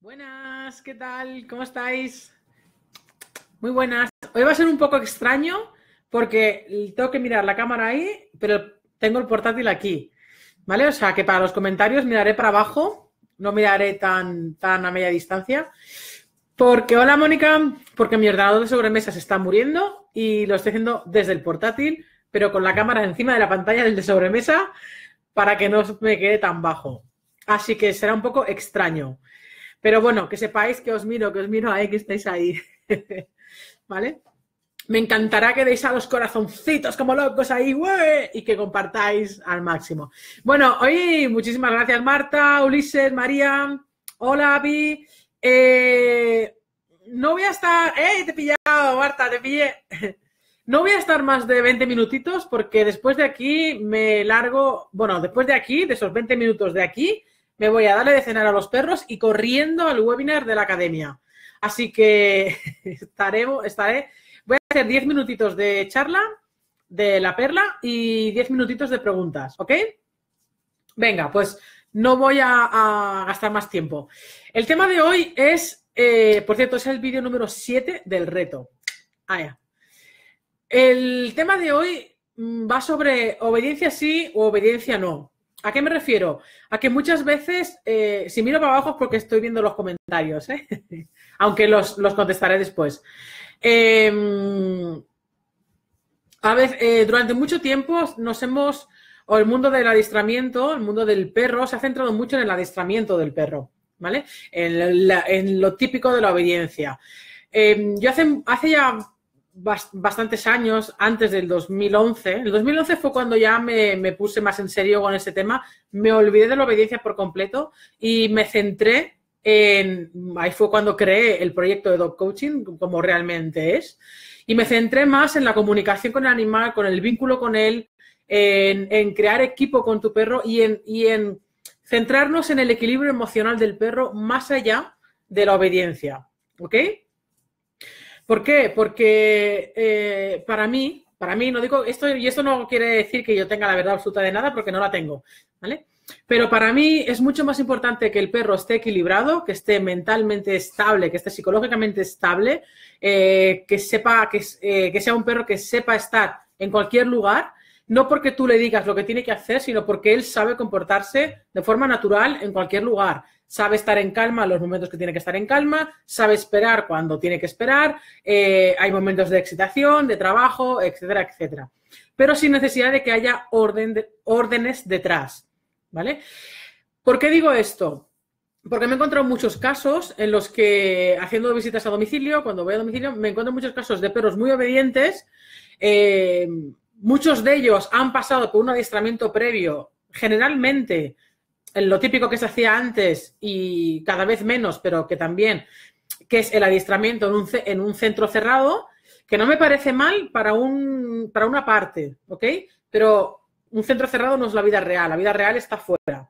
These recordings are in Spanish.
Buenas, ¿qué tal? ¿Cómo estáis? Muy buenas. Hoy va a ser un poco extraño porque tengo que mirar la cámara ahí, pero tengo el portátil aquí. ¿Vale? O sea que para los comentarios miraré para abajo, no miraré tan, tan a media distancia. Porque, hola Mónica, porque mi ordenador de sobremesa se está muriendo y lo estoy haciendo desde el portátil, pero con la cámara encima de la pantalla del de sobremesa para que no me quede tan bajo. Así que será un poco extraño. Pero bueno, que sepáis que os miro, que os miro ahí, que estáis ahí. ¿Vale? Me encantará que deis a los corazoncitos como locos ahí, y que compartáis al máximo. Bueno, hoy muchísimas gracias Marta, Ulises, María, hola Abi eh, no voy a estar, ¡eh! Te he pillado, Marta, te pillé. No voy a estar más de 20 minutitos porque después de aquí me largo, bueno, después de aquí, de esos 20 minutos de aquí, me voy a darle de cenar a los perros y corriendo al webinar de la academia. Así que estaré, estaré, voy a hacer 10 minutitos de charla de la perla y 10 minutitos de preguntas, ¿ok? Venga, pues no voy a, gastar más tiempo. El tema de hoy es, eh, por cierto, es el vídeo número 7 del reto. Ah, el tema de hoy mm, va sobre obediencia sí o obediencia no. ¿A qué me refiero? A que muchas veces, eh, si miro para abajo es porque estoy viendo los comentarios, ¿eh? aunque los, contestaré después. Em, a veces, eh, durante mucho tiempo nos hemos, o el mundo del adiestramiento, el mundo del perro, se ha centrado mucho en el adiestramiento del perro, ¿vale? En, lo típico de la obediencia. Em, yo hace, hace ya bastantes años antes del 2011. El 2011 fue cuando ya me, puse más en serio con ese tema. Me olvidé de la obediencia por completo y me centré en... Ahí fue cuando creé el proyecto de Dog Coaching, como realmente es. Y me centré más en la comunicación con el animal, con el vínculo con él, en, crear equipo con tu perro y en, y en centrarnos en el equilibrio emocional del perro más allá de la obediencia. ¿Ok? ¿Por qué? Porque eh, para mí, para mí, no digo esto, y esto no quiere decir que yo tenga la verdad absoluta de nada, porque no la tengo, ¿vale? Pero para mí es mucho más importante que el perro esté equilibrado, que esté mentalmente estable, que esté psicológicamente estable, eh, que sepa que, eh, que sea un perro que sepa estar en cualquier lugar, no porque tú le digas lo que tiene que hacer, sino porque él sabe comportarse de forma natural en cualquier lugar sabe estar en calma los momentos que tiene que estar en calma, sabe esperar cuando tiene que esperar, eh, hay momentos de excitación, de trabajo, etcétera, etcétera. Pero sin necesidad de que haya órdenes detrás, ¿vale? ¿Por qué digo esto? Porque me he encontrado muchos casos en los que, haciendo visitas a domicilio, cuando voy a domicilio, me encuentro muchos casos de perros muy obedientes. Eh, muchos de ellos han pasado por un adiestramiento previo, generalmente eh, lo típico que se hacía antes y cada vez menos, pero que también, que es el adiestramiento en un, en un centro cerrado, que no me parece mal para, un, para una parte, ¿ok? Pero un centro cerrado no es la vida real, la vida real está fuera.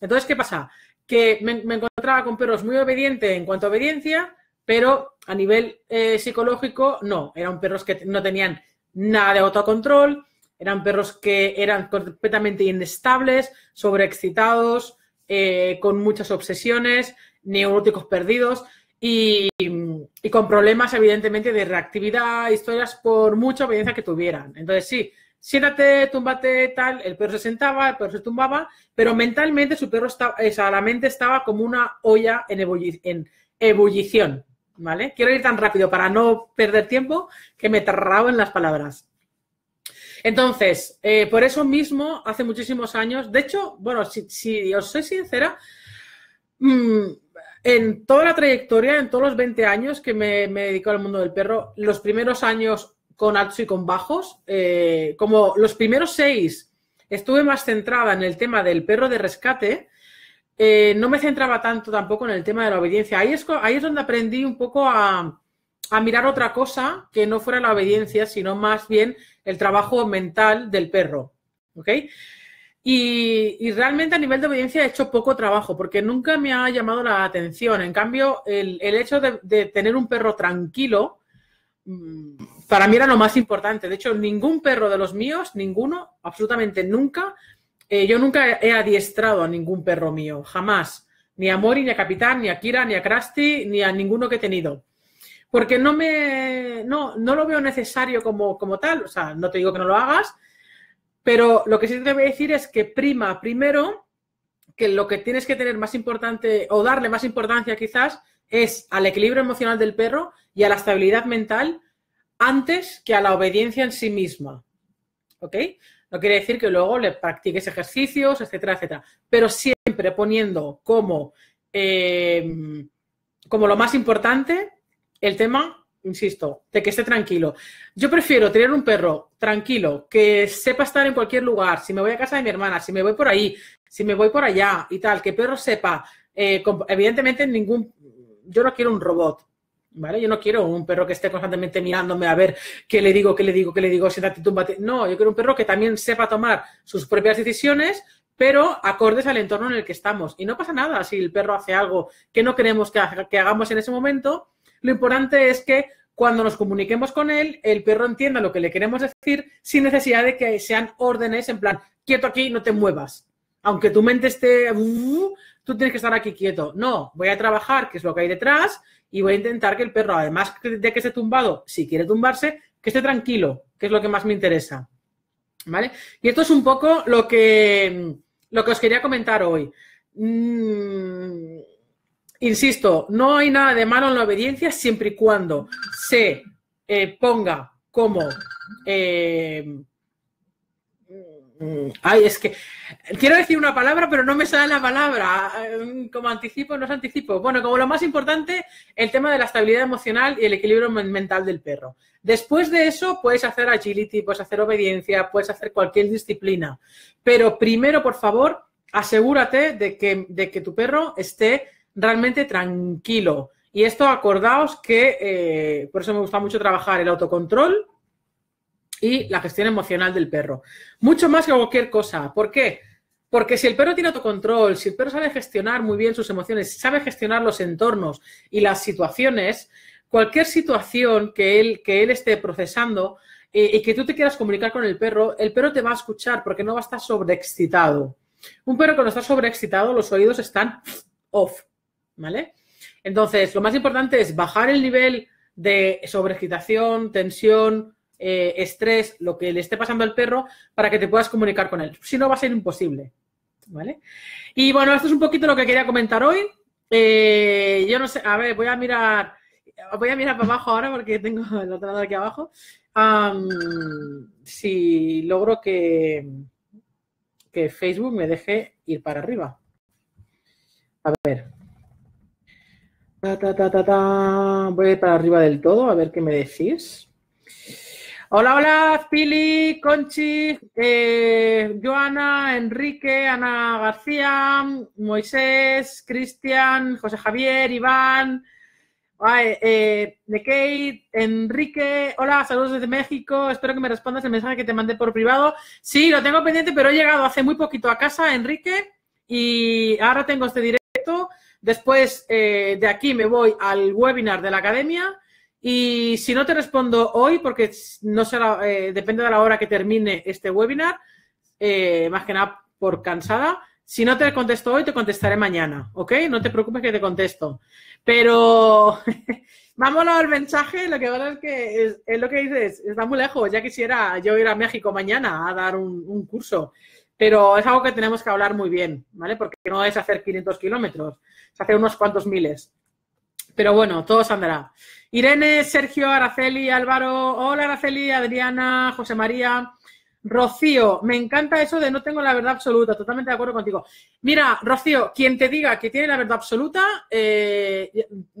Entonces, ¿qué pasa? Que me, encontraba con perros muy obedientes en cuanto a obediencia, pero a nivel eh, psicológico no, eran perros que no tenían nada de autocontrol, eran perros que eran completamente inestables, sobreexcitados, eh, con muchas obsesiones, neuróticos perdidos y, con problemas, evidentemente, de reactividad, historias por mucha obediencia que tuvieran. Entonces, sí, siéntate, tumbate, tal, el perro se sentaba, el perro se tumbaba, pero mentalmente su perro estaba, o la mente estaba como una olla en, en ebullición, ¿vale? Quiero ir tan rápido para no perder tiempo que me trabo en las palabras. Entonces, eh, por eso mismo, hace muchísimos años, de hecho, bueno, si, os soy sincera, mm, en toda la trayectoria, en todos los 20 años que me, dedicó dedico al mundo del perro, los primeros años con altos y con bajos, eh, como los primeros seis estuve más centrada en el tema del perro de rescate, eh, no me centraba tanto tampoco en el tema de la obediencia. Ahí es, ahí es donde aprendí un poco a, a mirar otra cosa que no fuera la obediencia, sino más bien el trabajo mental del perro. ¿Ok? Y, realmente a nivel de obediencia he hecho poco trabajo porque nunca me ha llamado la atención. En cambio, el, hecho de, tener un perro tranquilo mm, para mí era lo más importante. De hecho, ningún perro de los míos, ninguno, absolutamente nunca, eh, yo nunca he adiestrado a ningún perro mío, jamás. Ni a Mori, ni a Capitán, ni a Kira, ni a Krusty, ni a ninguno que he tenido porque no me no, lo veo necesario como, tal, o sea, no te digo que no lo hagas, pero lo que sí te voy a decir es que prima primero que lo que tienes que tener más importante o darle más importancia quizás es al equilibrio emocional del perro y a la estabilidad mental antes que a la obediencia en sí misma. ¿Ok? No quiere decir que luego le practiques ejercicios, etcétera, etcétera. Pero siempre poniendo como, em, como lo más importante el tema, insisto, de que esté tranquilo. Yo prefiero tener un perro tranquilo, que sepa estar en cualquier lugar, si me voy a casa de mi hermana, si me voy por ahí, si me voy por allá y tal, que el perro sepa, eh, evidentemente ningún, yo no quiero un robot, ¿vale? Yo no quiero un perro que esté constantemente mirándome a ver qué le digo, qué le digo, qué le digo, siéntate, túmbate. No, yo quiero un perro que también sepa tomar sus propias decisiones, pero acordes al entorno en el que estamos. Y no pasa nada si el perro hace algo que no queremos que, que hagamos en ese momento, lo importante es que cuando nos comuniquemos con él, el perro entienda lo que le queremos decir sin necesidad de que sean órdenes en plan, quieto aquí, no te muevas. Aunque tu mente esté, tú tienes que estar aquí quieto. No, voy a trabajar, que es lo que hay detrás, y voy a intentar que el perro, además de que esté tumbado, si quiere tumbarse, que esté tranquilo, que es lo que más me interesa. ¿Vale? Y esto es un poco lo que, lo que os quería comentar hoy. Mm, insisto, no hay nada de malo en la obediencia siempre y cuando se eh, ponga como... Eh, mm, ay, es que quiero decir una palabra, pero no me sale la palabra. Eh, como anticipo, no os anticipo. Bueno, como lo más importante, el tema de la estabilidad emocional y el equilibrio mental del perro. Después de eso, puedes hacer agility, puedes hacer obediencia, puedes hacer cualquier disciplina. Pero primero, por favor, asegúrate de que, de que tu perro esté realmente tranquilo. Y esto acordaos que, eh, por eso me gusta mucho trabajar el autocontrol y la gestión emocional del perro. Mucho más que cualquier cosa. ¿Por qué? Porque si el perro tiene autocontrol, si el perro sabe gestionar muy bien sus emociones, sabe gestionar los entornos y las situaciones, cualquier situación que él, que él esté procesando eh, y que tú te quieras comunicar con el perro, el perro te va a escuchar porque no va a estar sobreexcitado. Un perro cuando está sobreexcitado, los oídos están off. ¿vale? Entonces, lo más importante es bajar el nivel de sobreexcitación, tensión, eh, estrés, lo que le esté pasando al perro, para que te puedas comunicar con él. Si no, va a ser imposible, ¿vale? Y bueno, esto es un poquito lo que quería comentar hoy. Eh, yo no sé, a ver, voy a mirar, voy a mirar para abajo ahora porque tengo el lado aquí abajo. si logro que, que Facebook me deje ir para arriba. A ver. Ta, ta, ta, Voy para arriba del todo, a ver qué me decís. Hola, hola, Pili, Conchi, eh, Joana, Enrique, Ana García, Moisés, Cristian, José Javier, Iván, eh, Enrique. Hola, saludos desde México. Espero que me respondas el mensaje que te mandé por privado. Sí, lo tengo pendiente, pero he llegado hace muy poquito a casa, Enrique, y ahora tengo este directo Después eh, de aquí me voy al webinar de la academia y si no te respondo hoy, porque no será, eh, depende de la hora que termine este webinar, eh, más que nada por cansada, si no te contesto hoy, te contestaré mañana, ¿ok? No te preocupes que te contesto. Pero vámonos al mensaje, lo que es que es, lo que dices, está muy lejos, ya quisiera yo ir a México mañana a dar un curso pero es algo que tenemos que hablar muy bien, ¿vale? Porque no es hacer 500 kilómetros, es hacer unos cuantos miles. Pero bueno, todo se andará. Irene, Sergio, Araceli, Álvaro, hola Araceli, Adriana, José María, Rocío, me encanta eso de no tengo la verdad absoluta, totalmente de acuerdo contigo. Mira, Rocío, quien te diga que tiene la verdad absoluta, eh,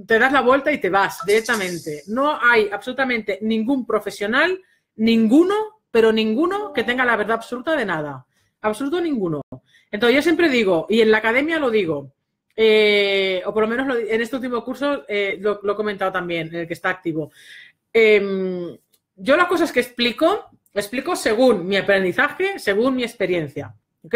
te das la vuelta y te vas directamente. No hay absolutamente ningún profesional, ninguno, pero ninguno que tenga la verdad absoluta de nada absoluto ninguno. Entonces yo siempre digo, y en la academia lo digo, eh, o por lo menos en este último curso eh, lo, he comentado también, en el que está activo. Em, yo las cosas que explico, explico según mi aprendizaje, según mi experiencia. ¿Ok?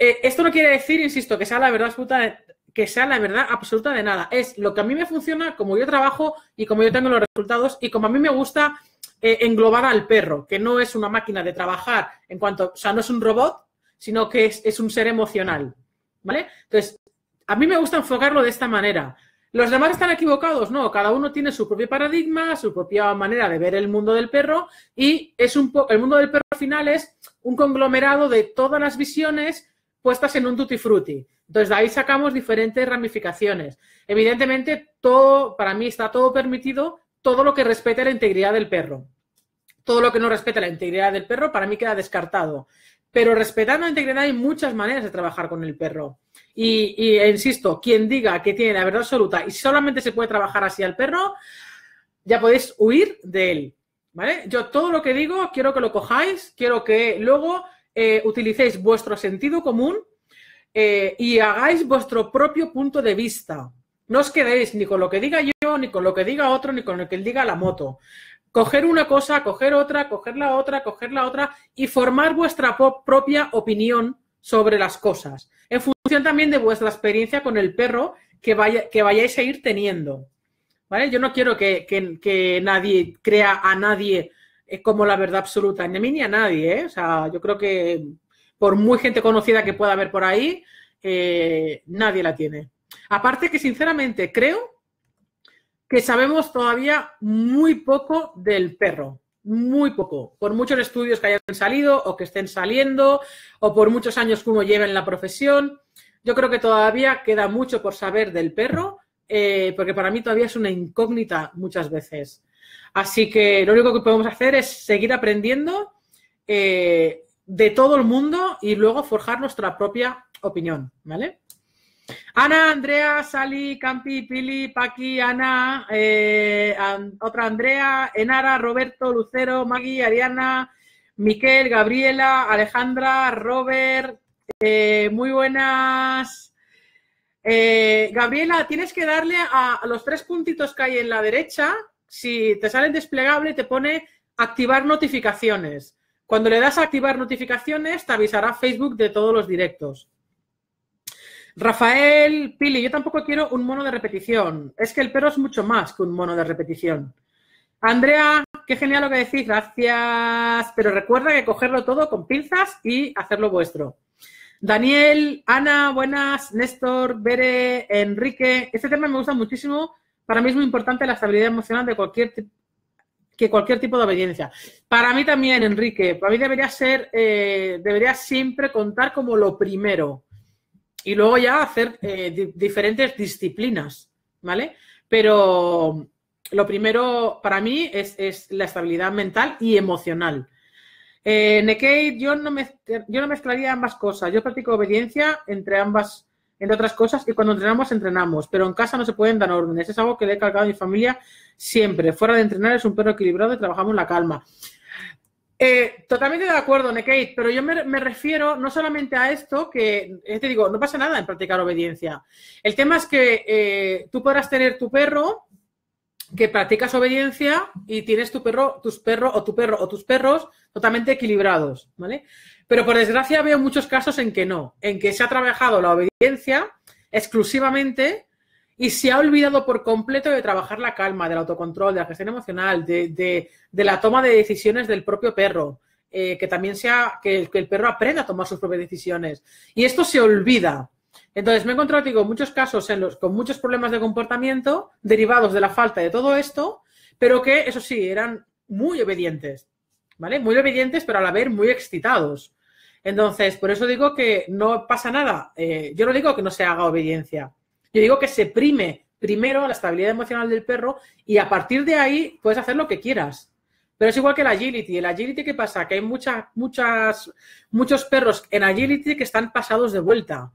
Eh, esto no quiere decir, insisto, que sea la verdad absoluta que sea la verdad absoluta de nada. Es lo que a mí me funciona, como yo trabajo y como yo tengo los resultados y como a mí me gusta eh, englobar al perro, que no es una máquina de trabajar en cuanto, o sea, no es un robot, sino que es, un ser emocional. ¿Vale? Entonces, a mí me gusta enfocarlo de esta manera. ¿Los demás están equivocados? No, cada uno tiene su propio paradigma, su propia manera de ver el mundo del perro y es un el mundo del perro al final es un conglomerado de todas las visiones puestas en un duty frutti. Entonces, de ahí sacamos diferentes ramificaciones. Evidentemente, todo, para mí está todo permitido, todo lo que respete la integridad del perro. Todo lo que no respete la integridad del perro, para mí queda descartado. Pero respetando la integridad hay muchas maneras de trabajar con el perro. Y, e insisto, quien diga que tiene la verdad absoluta y solamente se puede trabajar así al perro, ya podéis huir de él. ¿Vale? Yo todo lo que digo quiero que lo cojáis, quiero que luego eh, utilicéis vuestro sentido común eh, y hagáis vuestro propio punto de vista. No os quedéis ni con lo que diga yo, ni con lo que diga otro, ni con lo que diga la moto. Coger una cosa, coger otra, coger la otra, coger la otra y formar vuestra propia opinión sobre las cosas, en función también de vuestra experiencia con el perro que, vaya, que vayáis a ir teniendo. ¿vale? Yo no quiero que, que nadie crea a nadie eh, como la verdad absoluta, ni a mí ni a nadie. ¿eh? O sea, yo creo que por muy gente conocida que pueda haber por ahí, eh, nadie la tiene. Aparte que sinceramente creo que sabemos todavía muy poco del perro, muy poco, por muchos estudios que hayan salido o que estén saliendo o por muchos años que uno lleve en la profesión. Yo creo que todavía queda mucho por saber del perro, eh, porque para mí todavía es una incógnita muchas veces. Así que lo único que podemos hacer es seguir aprendiendo. Eh, de todo el mundo y luego forjar nuestra propia opinión, ¿vale? Ana, Andrea, Sali, Campi, Pili, Paqui, Ana, eh, otra Andrea, Enara, Roberto, Lucero, Magui, Ariana, Miquel, Gabriela, Alejandra, Robert, eh, muy buenas. Eh, Gabriela, tienes que darle a, los tres puntitos que hay en la derecha. Si te sale desplegable, te pone activar notificaciones. Cuando le das a activar notificaciones, te avisará Facebook de todos los directos. Rafael, Pili, yo tampoco quiero un mono de repetición. Es que el perro es mucho más que un mono de repetición. Andrea, qué genial lo que decís, gracias. Pero recuerda que cogerlo todo con pinzas y hacerlo vuestro. Daniel, Ana, buenas, Néstor, Bere, Enrique. Este tema me gusta muchísimo. Para mí es muy importante la estabilidad emocional de cualquier que cualquier tipo de obediencia. Para mí también, Enrique, para mí debería ser, eh, debería siempre contar como lo primero y luego ya hacer eh, diferentes disciplinas, ¿vale? Pero lo primero para mí es, es la estabilidad mental y emocional. Eh, yo no, yo no mezclaría ambas cosas. Yo practico obediencia entre ambas entre otras cosas, y cuando entrenamos, entrenamos, pero en casa no se pueden dar órdenes. Es algo que le he cargado a mi familia siempre. Fuera de entrenar es un perro equilibrado y trabajamos la calma. Eh, totalmente de acuerdo, Nekate, pero yo me, refiero no solamente a esto, que te digo, no pasa nada en practicar obediencia. El tema es que eh, tú podrás tener tu perro que practicas obediencia y tienes tu perro, tus perros o tu perro o tus perros totalmente equilibrados, ¿vale? Pero por desgracia veo muchos casos en que no, en que se ha trabajado la obediencia exclusivamente y se ha olvidado por completo de trabajar la calma, del autocontrol, de la gestión emocional, de, la toma de decisiones del propio perro, eh, que también sea que el perro aprenda a tomar sus propias decisiones. Y esto se olvida. Entonces me he encontrado digo, muchos casos en los, con muchos problemas de comportamiento derivados de la falta de todo esto, pero que, eso sí, eran muy obedientes, ¿vale? Muy obedientes, pero al haber muy excitados. Entonces, por eso digo que no pasa nada. Eh, yo no digo que no se haga obediencia. Yo digo que se prime primero la estabilidad emocional del perro y a partir de ahí puedes hacer lo que quieras. Pero es igual que el agility. El agility, ¿qué pasa? Que hay muchas, muchas, muchos perros en agility que están pasados de vuelta.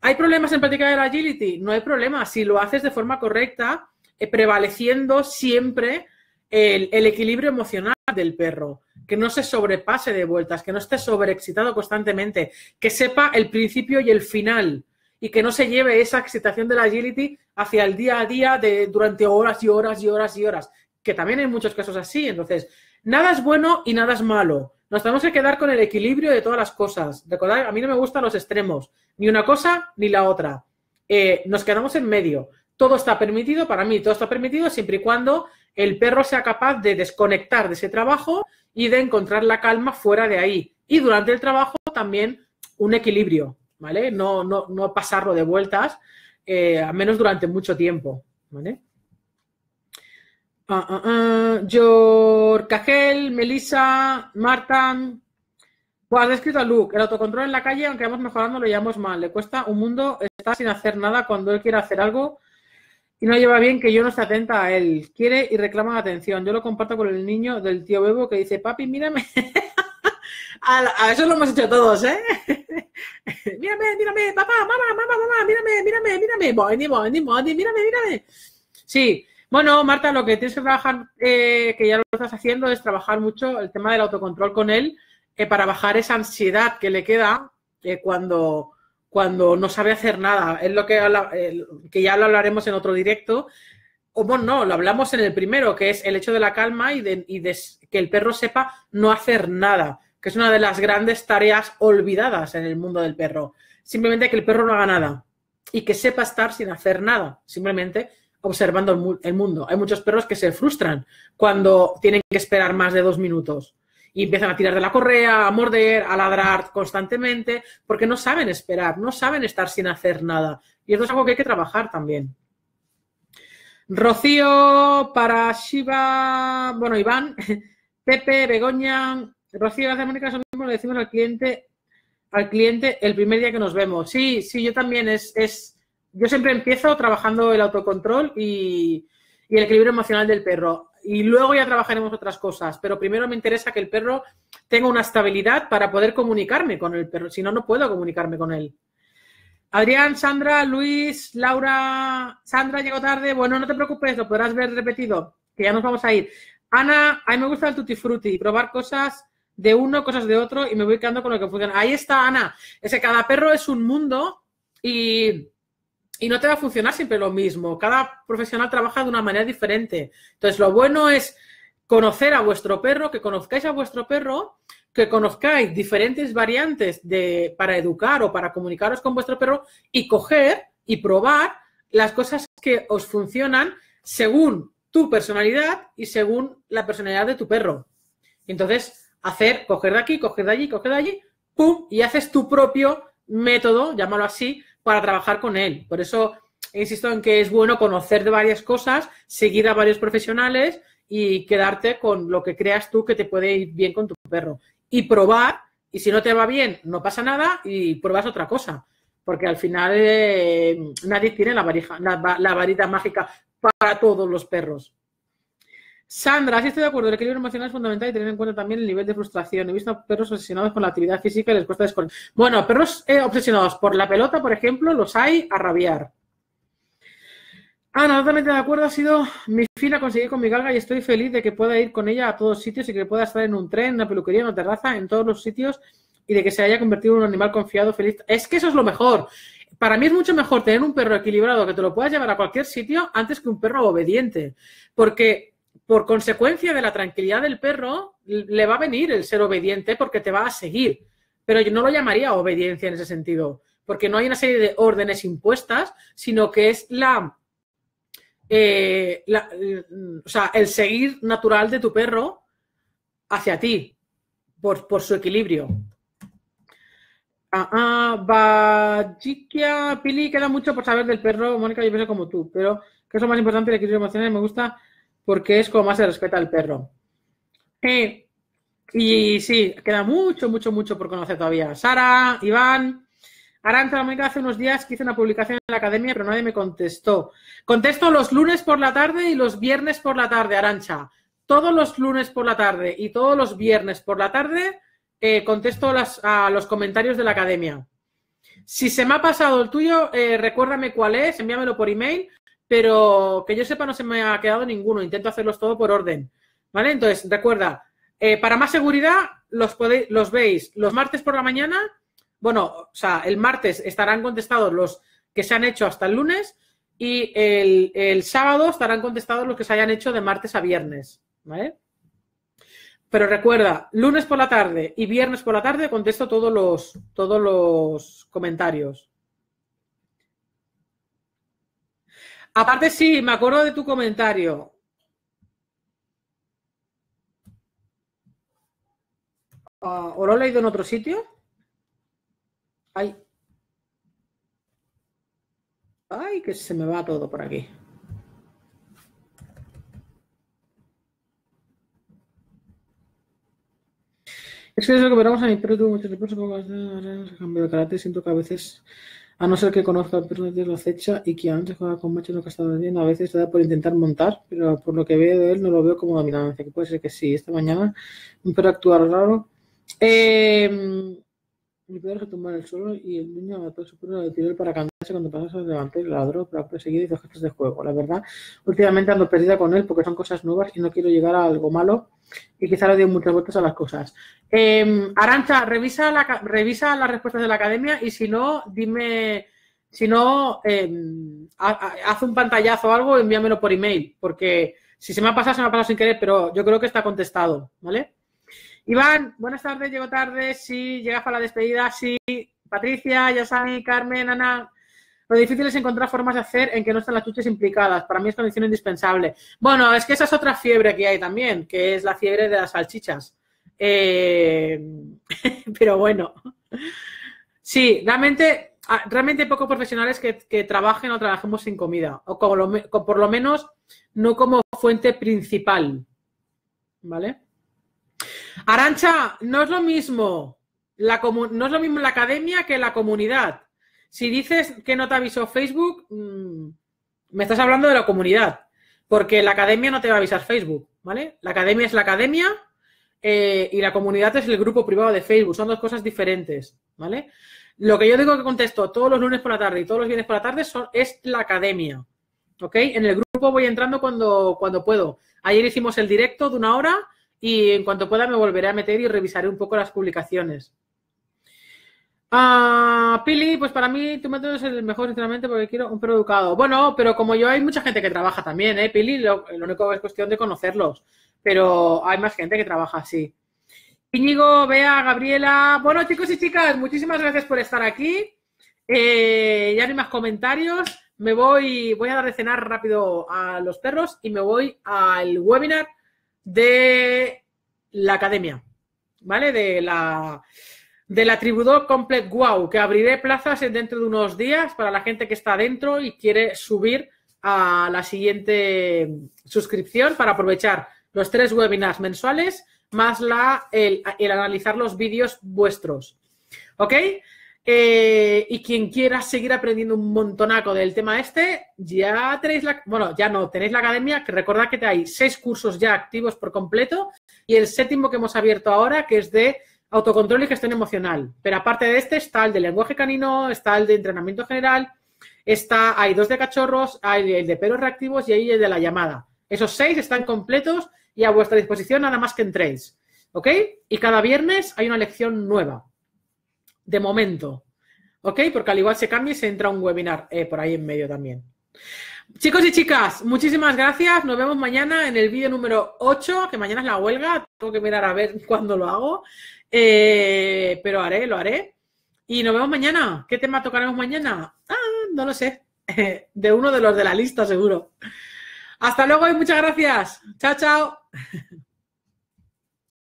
¿Hay problemas en practicar el agility? No hay problema. Si lo haces de forma correcta, eh, prevaleciendo siempre el, equilibrio emocional del perro, que no se sobrepase de vueltas, que no esté sobreexcitado constantemente, que sepa el principio y el final y que no se lleve esa excitación del agility hacia el día a día de, durante horas y horas y horas y horas, que también hay muchos casos así. Entonces, nada es bueno y nada es malo. Nos tenemos que quedar con el equilibrio de todas las cosas. Recordad, a mí no me gustan los extremos, ni una cosa ni la otra. Eh, nos quedamos en medio. Todo está permitido, para mí todo está permitido siempre y cuando el perro sea capaz de desconectar de ese trabajo y de encontrar la calma fuera de ahí. Y durante el trabajo también un equilibrio, ¿vale? No, no, no pasarlo de vueltas, eh, al menos durante mucho tiempo, ¿vale? Uh, George Cajel, Melissa, Marta. Pues has escrito a Luke, el autocontrol en la calle, aunque vamos mejorando, lo llevamos mal. Le cuesta un mundo estar sin hacer nada cuando él quiere hacer algo y no lleva bien que yo no esté atenta a él. Quiere y reclama atención. Yo lo comparto con el niño del tío Bebo que dice, papi, mírame. a, eso lo hemos hecho todos, ¿eh? mírame, mírame, papá, mamá, mamá, mamá, mírame, mírame, mírame. mírame, mírame. Sí, bueno, Marta, lo que tienes que trabajar, eh, que ya lo estás haciendo, es trabajar mucho el tema del autocontrol con él eh, para bajar esa ansiedad que le queda eh, cuando, cuando no sabe hacer nada. Es lo que, que ya lo hablaremos en otro directo. O bueno, no, lo hablamos en el primero, que es el hecho de la calma y que el perro sepa no hacer nada, que es una de las grandes tareas olvidadas en el mundo del perro. Simplemente que el perro no haga nada y que sepa estar sin hacer nada. Simplemente observando el, mundo. Hay muchos perros que se frustran cuando tienen que esperar más de dos minutos y empiezan a tirar de la correa, a morder, a ladrar constantemente, porque no saben esperar, no saben estar sin hacer nada. Y esto es algo que hay que trabajar también. Rocío para Shiva, bueno, Iván, Pepe, Begoña, Rocío, gracias Mónica, eso mismo le decimos al cliente, al cliente el primer día que nos vemos. Sí, sí, yo también es yo siempre empiezo trabajando el autocontrol y, el equilibrio emocional del perro. Y luego ya trabajaremos otras cosas, pero primero me interesa que el perro tenga una estabilidad para poder comunicarme con el perro, si no, no puedo comunicarme con él. Adrián, Sandra, Luis, Laura, Sandra llegó tarde. Bueno, no te preocupes, lo podrás ver repetido, que ya nos vamos a ir. Ana, a mí me gusta el tutti frutti, probar cosas de uno, cosas de otro y me voy quedando con lo que funciona. Ahí está Ana, ese cada perro es un mundo y y no te va a funcionar siempre lo mismo. Cada profesional trabaja de una manera diferente. Entonces, lo bueno es conocer a vuestro perro, que conozcáis a vuestro perro, que conozcáis diferentes variantes de, para educar o para comunicaros con vuestro perro y coger y probar las cosas que os funcionan según tu personalidad y según la personalidad de tu perro. Entonces, hacer, coger de aquí, coger de allí, coger de allí, ¡pum! Y haces tu propio método, llámalo así, para trabajar con él. Por eso insisto en que es bueno conocer de varias cosas, seguir a varios profesionales y quedarte con lo que creas tú que te puede ir bien con tu perro. Y probar, y si no te va bien, no pasa nada y pruebas otra cosa. Porque al final eh, nadie tiene la, varija, la varita mágica para todos los perros. Sandra, sí estoy de acuerdo, el equilibrio emocional es fundamental y tener en cuenta también el nivel de frustración. He visto perros obsesionados con la actividad física y les cuesta desconectar. Bueno, perros eh, obsesionados por la pelota, por ejemplo, los hay a rabiar. Ana, totalmente de acuerdo, ha sido mi fin a conseguir con mi galga y estoy feliz de que pueda ir con ella a todos sitios y que pueda estar en un tren, en una peluquería, en una terraza, en todos los sitios y de que se haya convertido en un animal confiado, feliz. Es que eso es lo mejor. Para mí es mucho mejor tener un perro equilibrado que te lo puedas llevar a cualquier sitio antes que un perro obediente. Porque por consecuencia de la tranquilidad del perro, le va a venir el ser obediente porque te va a seguir. Pero yo no lo llamaría obediencia en ese sentido, porque no hay una serie de órdenes impuestas, sino que es la, eh, mm, o sea, el seguir natural de tu perro hacia ti, por, su equilibrio. Ah, ah Pili, queda mucho por saber del perro. Mónica, yo pienso como tú, pero que es lo más importante, el equilibrio emocional. Me gusta porque es como más se respeta al perro. Eh, y sí, queda mucho, mucho, mucho por conocer todavía. Sara, Iván, ...Arancha, hace unos días que hice una publicación en la academia, pero nadie me contestó. Contesto los lunes por la tarde y los viernes por la tarde, Arancha. Todos los lunes por la tarde y todos los viernes por la tarde eh, contesto a los comentarios de la academia. Si se me ha pasado el tuyo, eh, recuérdame cuál es, envíamelo por email pero que yo sepa no se me ha quedado ninguno. Intento hacerlos todo por orden. ¿Vale? Entonces, recuerda, eh, para más seguridad, los, los veis los martes por la mañana. Bueno, o sea, el martes estarán contestados los que se han hecho hasta el lunes y el, el sábado estarán contestados los que se hayan hecho de martes a viernes. ¿Vale? Pero recuerda, lunes por la tarde y viernes por la tarde contesto todos los, todos los comentarios. Aparte, sí, me acuerdo de tu comentario. Ah, ¿O lo he leído en otro sitio? Ay. Ay, que se me va todo por aquí. Es que lo que operamos a mi muchos recursos, cambio de carácter, siento que a veces a no ser que conozca perro de la acecha y que antes juega con machos no estado bien, a veces le da por intentar montar, pero por lo que veo de él no lo veo como dominancia, que puede ser que sí. Esta mañana un perro actuar raro. Eh, se retumbó en el suelo y el niño agotó su pueblo de tiro para cantarse cuando pasas a levantar el ladrón para perseguir hizo gestos de juego. La verdad, últimamente ando perdida con él porque son cosas nuevas y no quiero llegar a algo malo y quizá le dio muchas vueltas a las cosas. Em, Arancha, revisa, la, revisa las respuestas de la academia y si no, dime, si no, eh, haz un pantallazo o algo, envíamelo por email porque si se me ha pasado, se me ha pasado sin querer, pero yo creo que está contestado, ¿vale? Iván, buenas tardes, llego tarde, sí, llegas para la despedida, sí. Patricia, Yasani, Carmen, Ana. Lo difícil es encontrar formas de hacer en que no están las chuches implicadas. Para mí es condición indispensable. Bueno, es que esa es otra fiebre que hay también, que es la fiebre de las salchichas. Eh, pero bueno. Sí, realmente, ah, realmente pocos profesionales que, trabajen o trabajemos sin comida, o por lo menos no como fuente principal. ¿Vale? Arancha, no es lo mismo la no es lo mismo la academia que la comunidad. Si dices que no te avisó Facebook, mm, me estás hablando de la comunidad, porque la academia no te va a avisar Facebook, ¿vale? La academia es la academia eh, y la comunidad es el grupo privado de Facebook, son dos cosas diferentes, ¿vale? Lo que yo digo que contesto todos los lunes por la tarde y todos los viernes por la tarde es la academia, ¿ok? En el grupo voy entrando cuando, cuando puedo. Ayer hicimos el directo de una hora y en cuanto pueda me volveré a meter y revisaré un poco las publicaciones. Ah, Pili, pues para mí tu método es el mejor, sinceramente, porque quiero un perro educado. Bueno, pero como yo hay mucha gente que trabaja también, ¿eh, Pili? Lo, único es cuestión de conocerlos, pero hay más gente que trabaja así. Íñigo, Bea, Gabriela. Bueno, chicos y chicas, muchísimas gracias por estar aquí. Eh, ya no hay más comentarios. Me voy, voy a dar de cenar rápido a los perros y me voy al webinar de la academia, ¿vale? De la, de la Guau, Wow, que abriré plazas dentro de unos días para la gente que está dentro y quiere subir a la siguiente suscripción para aprovechar los tres webinars mensuales más la, el, el analizar los vídeos vuestros. ¿Ok? Eh, y quien quiera seguir aprendiendo un montonaco del tema este, ya tenéis la, bueno, ya no, tenéis la academia, que recordad que hay seis cursos ya activos por completo y el séptimo que hemos abierto ahora, que es de autocontrol y gestión emocional. Pero aparte de este está el de lenguaje canino, está el de entrenamiento general, está, hay dos de cachorros, hay el de perros reactivos y hay el de la llamada. Esos seis están completos y a vuestra disposición nada más que entréis. ¿Ok? Y cada viernes hay una lección nueva de momento. ¿Ok? Porque al igual se cambia y se entra un webinar eh, por ahí en medio también. Chicos y chicas, muchísimas gracias. Nos vemos mañana en el vídeo número 8, que mañana es la huelga. Tengo que mirar a ver cuándo lo hago. Eh, pero haré, lo haré. Y nos vemos mañana. ¿Qué tema tocaremos mañana? Ah, no lo sé. De uno de los de la lista, seguro. Hasta luego y muchas gracias. Chao, chao.